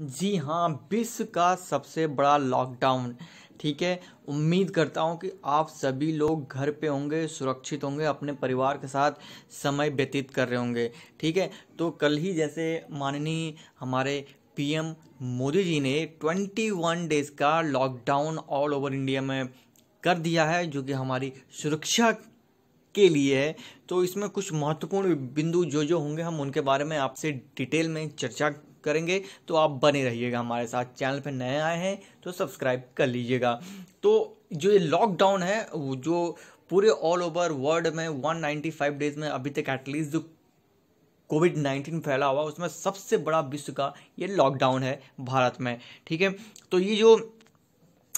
जी हाँ विश्व का सबसे बड़ा लॉकडाउन ठीक है उम्मीद करता हूँ कि आप सभी लोग घर पे होंगे सुरक्षित होंगे अपने परिवार के साथ समय व्यतीत कर रहे होंगे ठीक है तो कल ही जैसे माननीय हमारे पीएम मोदी जी ने 21 डेज़ का लॉकडाउन ऑल ओवर इंडिया में कर दिया है जो कि हमारी सुरक्षा के लिए है तो इसमें कुछ महत्वपूर्ण बिंदु जो जो होंगे हम उनके बारे में आपसे डिटेल में चर्चा करेंगे तो आप बने रहिएगा हमारे साथ चैनल पर नए आए हैं तो सब्सक्राइब कर लीजिएगा तो जो ये लॉकडाउन है जो पूरे ऑल ओवर वर्ल्ड में 195 डेज में अभी तक एटलीस्ट जो कोविड 19 फैला हुआ उसमें सबसे बड़ा विश्व का ये लॉकडाउन है भारत में ठीक है तो ये जो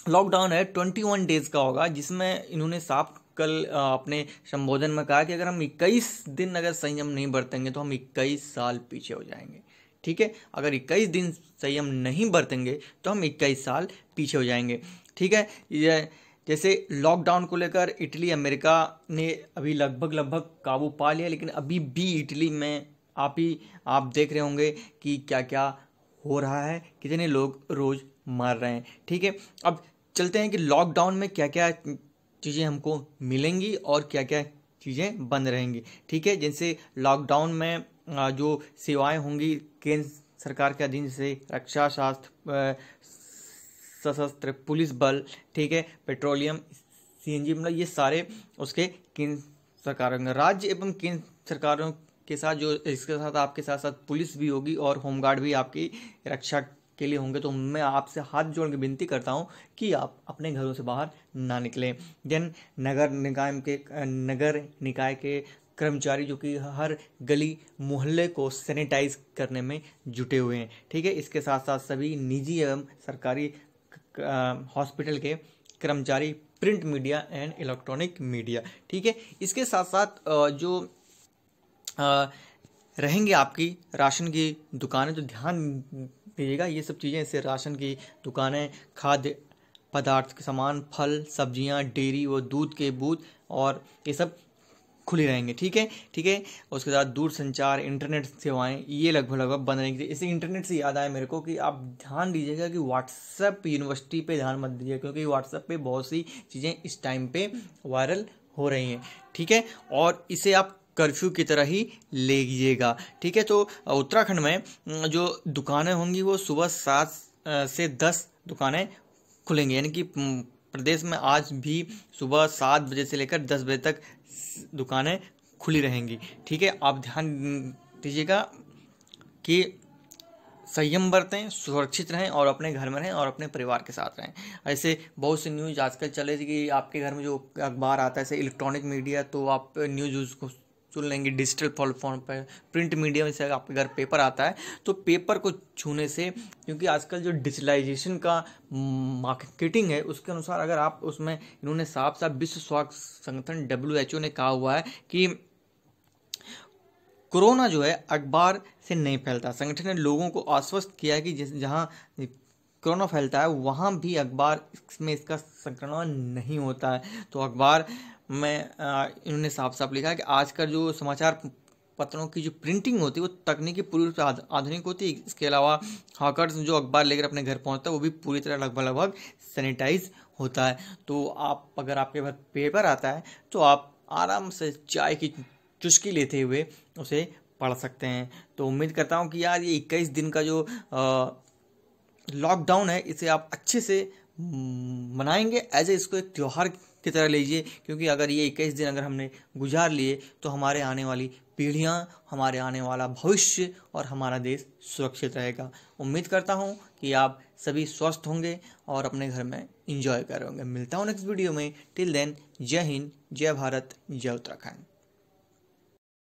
लॉकडाउन है 21 डेज का होगा जिसमें इन्होंने साफ कल अपने संबोधन में कहा कि अगर हम इक्कीस दिन अगर संयम नहीं बरतेंगे तो हम इक्कीस साल पीछे हो जाएंगे ठीक है अगर 21 दिन संयम नहीं बरतेंगे तो हम 21 साल पीछे हो जाएंगे ठीक है ये जैसे लॉकडाउन को लेकर इटली अमेरिका ने अभी लगभग लगभग काबू पा लिया लेकिन अभी भी इटली में आप ही आप देख रहे होंगे कि क्या क्या हो रहा है कितने लोग रोज़ मार रहे हैं ठीक है अब चलते हैं कि लॉकडाउन में क्या क्या चीज़ें हमको मिलेंगी और क्या क्या चीज़ें बंद रहेंगी ठीक है जैसे लॉकडाउन में जो सेवाएं होंगी केंद्र सरकार के अधीन से रक्षा शास्त्र सशस्त्र पुलिस बल ठीक है पेट्रोलियम सीएनजी मतलब ये सारे उसके केंद्र सरकार होंगे राज्य एवं केंद्र सरकारों के साथ जो इसके साथ आपके साथ साथ पुलिस भी होगी और होमगार्ड भी आपकी रक्षा के लिए होंगे तो मैं आपसे हाथ जोड़ के विनती करता हूँ कि आप अपने घरों से बाहर ना निकलें देन नगर निकाय के नगर निकाय के कर्मचारी जो कि हर गली मोहल्ले को सैनिटाइज करने में जुटे हुए हैं ठीक है इसके साथ साथ सभी निजी एवं सरकारी हॉस्पिटल के कर्मचारी print media and electronic media ठीक है इसके साथ साथ जो रहेंगे आपकी राशन की दुकानें तो ध्यान दीजिएगा ये सब चीज़ें इससे राशन की दुकानें खाद्य पदार्थ के सामान फल सब्जियां डेयरी व दूध के बूथ और ये सब खुली रहेंगे ठीक है ठीक है उसके साथ दूरसंचार इंटरनेट सेवाएं ये लगभग लगभग बंद रहेंगी इसी इंटरनेट से याद आया मेरे को कि आप ध्यान दीजिएगा कि व्हाट्सएप यूनिवर्सिटी पे ध्यान मत दीजिए क्योंकि व्हाट्सएप पे बहुत सी चीज़ें इस टाइम पे वायरल हो रही हैं ठीक है और इसे आप कर्फ्यू की तरह ही ले लीजिएगा ठीक है तो उत्तराखंड में जो दुकानें होंगी वो सुबह सात से दस दुकानें खुलेंगी यानी कि प्रदेश में आज भी सुबह सात बजे से लेकर दस बजे तक दुकानें खुली रहेंगी ठीक है आप ध्यान दीजिएगा कि संयम बरतें सुरक्षित रहें और अपने घर में रहें और अपने परिवार के साथ रहें ऐसे बहुत से न्यूज़ आजकल चले कि आपके घर में जो अखबार आता है ऐसे इलेक्ट्रॉनिक मीडिया तो आप न्यूज़ को चुन लेंगे डिजिटल प्लेटफॉर्म पर प्रिंट मीडिया में से आपके घर पेपर आता है तो पेपर को छूने से क्योंकि आजकल जो डिजिटलाइजेशन का मार्केटिंग है उसके अनुसार अगर आप उसमें इन्होंने साफ साफ विश्व स्वास्थ्य संगठन डब्ल्यू ने कहा हुआ है कि कोरोना जो है अखबार से नहीं फैलता संगठन ने लोगों को आश्वस्त किया है कि जिस जहाँ कोरोना फैलता है वहाँ भी अखबार में इसका संक्रमण नहीं होता है तो अखबार में इन्होंने साफ साफ लिखा है कि आज जो समाचार पत्रों की जो प्रिंटिंग होती है वो तकनीकी पूरी रूप से आधुनिक होती है इसके अलावा हॉकर्स जो अखबार लेकर अपने घर पहुंचता है वो भी पूरी तरह लगभग लगभग सैनिटाइज होता है तो आप अगर आपके घर पेपर आता है तो आप आराम से चाय की चुस्की लेते हुए उसे पढ़ सकते हैं तो उम्मीद करता हूँ कि यार ये इक्कीस दिन का जो आ, लॉकडाउन है इसे आप अच्छे से हम्म, मनाएंगे एज ए इसको एक त्यौहार की तरह लीजिए क्योंकि अगर ये इक्कीस दिन अगर हमने गुजार लिए तो हमारे आने वाली पीढ़ियाँ हमारे आने वाला भविष्य और हमारा देश सुरक्षित रहेगा उम्मीद करता हूँ कि आप सभी स्वस्थ होंगे और अपने घर में इंजॉय करेंगे मिलता हूँ नेक्स्ट वीडियो में टिल देन जय हिंद जय भारत जय उत्तराखंड